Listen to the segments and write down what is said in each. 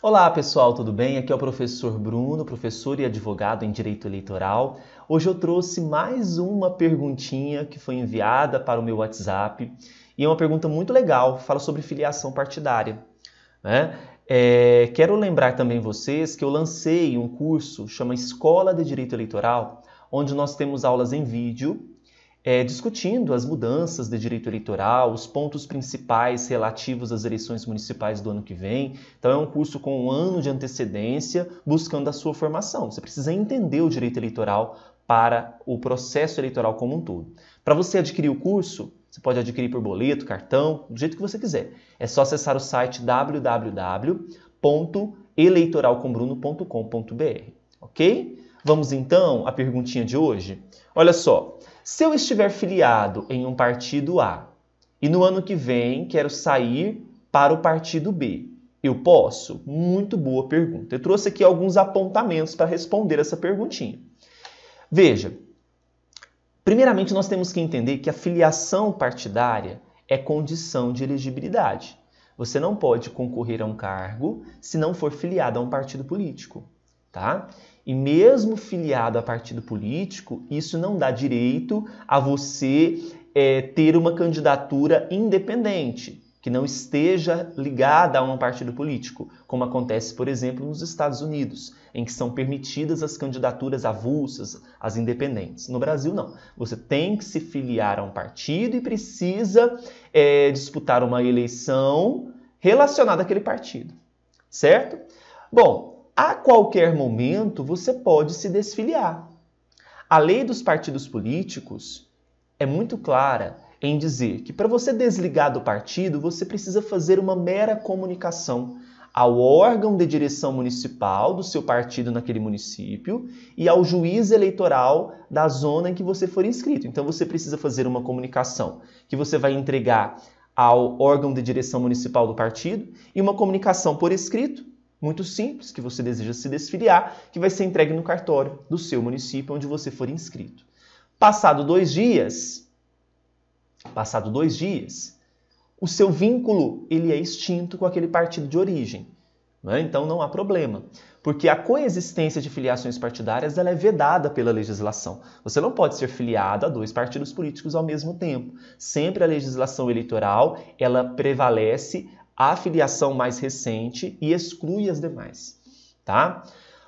Olá pessoal, tudo bem? Aqui é o professor Bruno, professor e advogado em Direito Eleitoral. Hoje eu trouxe mais uma perguntinha que foi enviada para o meu WhatsApp e é uma pergunta muito legal, fala sobre filiação partidária. Né? É, quero lembrar também vocês que eu lancei um curso chama Escola de Direito Eleitoral, onde nós temos aulas em vídeo é, discutindo as mudanças de direito eleitoral, os pontos principais relativos às eleições municipais do ano que vem. Então, é um curso com um ano de antecedência buscando a sua formação. Você precisa entender o direito eleitoral para o processo eleitoral como um todo. Para você adquirir o curso, você pode adquirir por boleto, cartão, do jeito que você quiser. É só acessar o site www.eleitoralcombruno.com.br, ok? Vamos então à perguntinha de hoje. Olha só, se eu estiver filiado em um partido A e no ano que vem quero sair para o partido B, eu posso? Muito boa pergunta. Eu trouxe aqui alguns apontamentos para responder essa perguntinha. Veja, primeiramente nós temos que entender que a filiação partidária é condição de elegibilidade. Você não pode concorrer a um cargo se não for filiado a um partido político, tá? E mesmo filiado a partido político, isso não dá direito a você é, ter uma candidatura independente, que não esteja ligada a um partido político, como acontece, por exemplo, nos Estados Unidos, em que são permitidas as candidaturas avulsas, as independentes. No Brasil, não. Você tem que se filiar a um partido e precisa é, disputar uma eleição relacionada àquele partido, certo? Bom, a qualquer momento você pode se desfiliar. A lei dos partidos políticos é muito clara em dizer que para você desligar do partido, você precisa fazer uma mera comunicação ao órgão de direção municipal do seu partido naquele município e ao juiz eleitoral da zona em que você for inscrito. Então você precisa fazer uma comunicação que você vai entregar ao órgão de direção municipal do partido e uma comunicação por escrito muito simples que você deseja se desfiliar, que vai ser entregue no cartório do seu município onde você for inscrito. Passado dois dias, passado dois dias, o seu vínculo ele é extinto com aquele partido de origem. Né? Então não há problema, porque a coexistência de filiações partidárias ela é vedada pela legislação. Você não pode ser filiado a dois partidos políticos ao mesmo tempo. Sempre a legislação eleitoral ela prevalece a afiliação mais recente e exclui as demais, tá?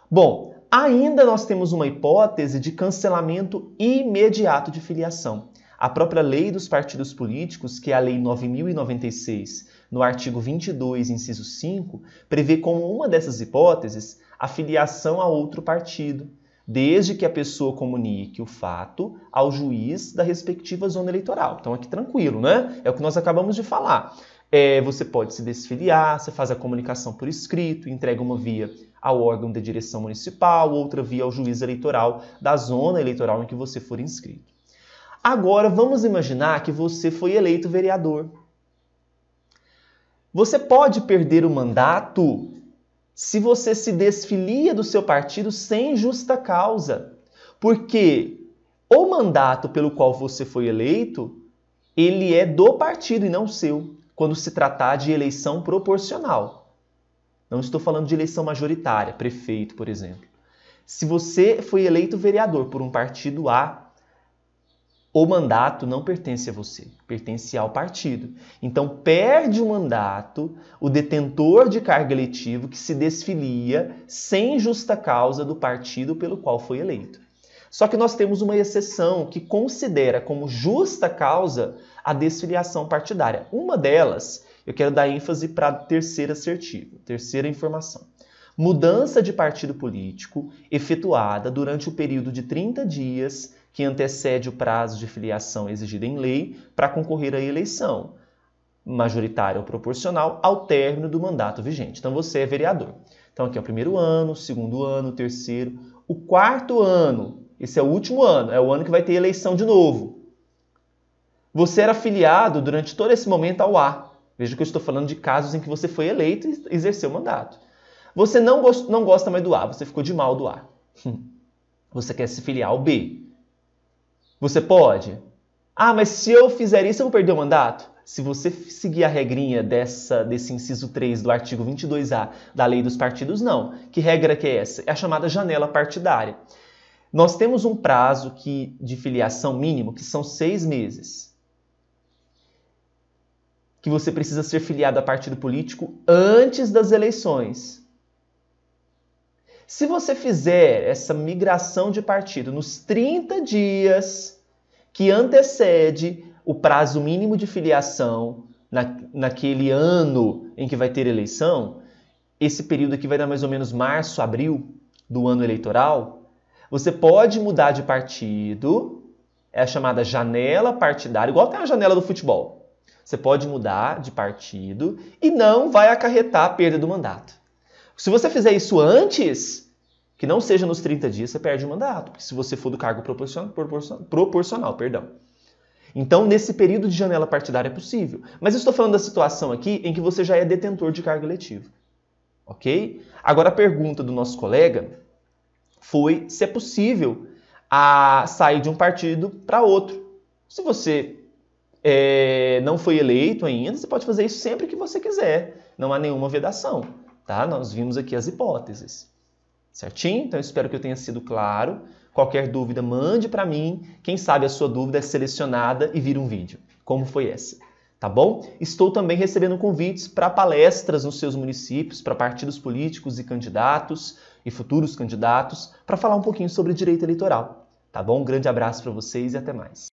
Bom, ainda nós temos uma hipótese de cancelamento imediato de filiação. A própria lei dos partidos políticos, que é a lei 9096, no artigo 22, inciso 5, prevê como uma dessas hipóteses a filiação a outro partido, desde que a pessoa comunique o fato ao juiz da respectiva zona eleitoral. Então, aqui tranquilo, né? É o que nós acabamos de falar. É, você pode se desfiliar, você faz a comunicação por escrito, entrega uma via ao órgão da direção municipal, outra via ao juiz eleitoral da zona eleitoral em que você for inscrito. Agora vamos imaginar que você foi eleito vereador. Você pode perder o mandato se você se desfilia do seu partido sem justa causa, porque o mandato pelo qual você foi eleito, ele é do partido e não seu quando se tratar de eleição proporcional. Não estou falando de eleição majoritária, prefeito, por exemplo. Se você foi eleito vereador por um partido A, o mandato não pertence a você, pertence ao partido. Então perde o mandato o detentor de cargo eletivo que se desfilia sem justa causa do partido pelo qual foi eleito. Só que nós temos uma exceção que considera como justa causa a desfiliação partidária. Uma delas, eu quero dar ênfase para a terceira assertiva, terceira informação. Mudança de partido político efetuada durante o período de 30 dias que antecede o prazo de filiação exigido em lei para concorrer à eleição, majoritária ou proporcional, ao término do mandato vigente. Então você é vereador. Então aqui é o primeiro ano, segundo ano, terceiro, o quarto ano esse é o último ano, é o ano que vai ter eleição de novo. Você era filiado durante todo esse momento ao A. Veja que eu estou falando de casos em que você foi eleito e exerceu o mandato. Você não, gost, não gosta mais do A, você ficou de mal do A. Hum. Você quer se filiar ao B. Você pode? Ah, mas se eu fizer isso, eu vou perder o mandato? Se você seguir a regrinha dessa, desse inciso 3 do artigo 22A da Lei dos Partidos, não. Que regra que é essa? É a chamada janela partidária. Nós temos um prazo que, de filiação mínimo, que são seis meses. Que você precisa ser filiado a partido político antes das eleições. Se você fizer essa migração de partido nos 30 dias que antecede o prazo mínimo de filiação na, naquele ano em que vai ter eleição, esse período aqui vai dar mais ou menos março, abril do ano eleitoral, você pode mudar de partido, é a chamada janela partidária, igual tem a janela do futebol. Você pode mudar de partido e não vai acarretar a perda do mandato. Se você fizer isso antes, que não seja nos 30 dias, você perde o mandato, se você for do cargo proporcional, proporcional, proporcional perdão. Então, nesse período de janela partidária é possível. Mas eu estou falando da situação aqui em que você já é detentor de cargo eletivo. Ok? Agora, a pergunta do nosso colega foi se é possível a sair de um partido para outro. Se você é, não foi eleito ainda, você pode fazer isso sempre que você quiser. Não há nenhuma vedação, tá? Nós vimos aqui as hipóteses. Certinho? Então eu espero que eu tenha sido claro. Qualquer dúvida, mande para mim. Quem sabe a sua dúvida é selecionada e vira um vídeo, como foi essa tá bom? Estou também recebendo convites para palestras nos seus municípios, para partidos políticos e candidatos e futuros candidatos, para falar um pouquinho sobre direito eleitoral, tá bom? Um grande abraço para vocês e até mais.